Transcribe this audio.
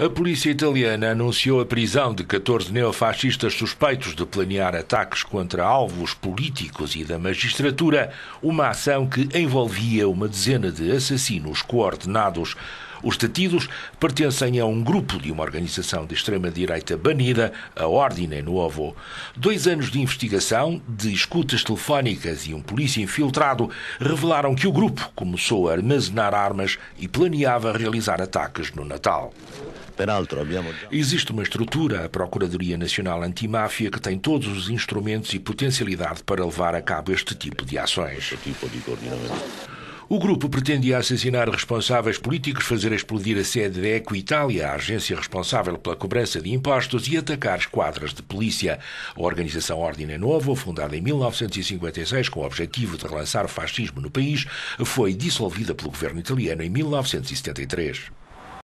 A polícia italiana anunciou a prisão de 14 neofascistas suspeitos de planear ataques contra alvos políticos e da magistratura, uma ação que envolvia uma dezena de assassinos coordenados. Os detidos pertencem a um grupo de uma organização de extrema-direita banida, a Ordine Novo. Dois anos de investigação, de escutas telefónicas e um polícia infiltrado revelaram que o grupo começou a armazenar armas e planeava realizar ataques no Natal. Peraltro, abbiamo già... Existe uma estrutura, a Procuradoria Nacional Antimáfia, que tem todos os instrumentos e potencialidade para levar a cabo este tipo de ações. Este tipo de O grupo pretendia assassinar responsáveis políticos, fazer explodir a sede da Equitalia, a agência responsável pela cobrança de impostos, e atacar esquadras de polícia. A organização Ordem é Novo, fundada em 1956 com o objetivo de relançar o fascismo no país, foi dissolvida pelo governo italiano em 1973.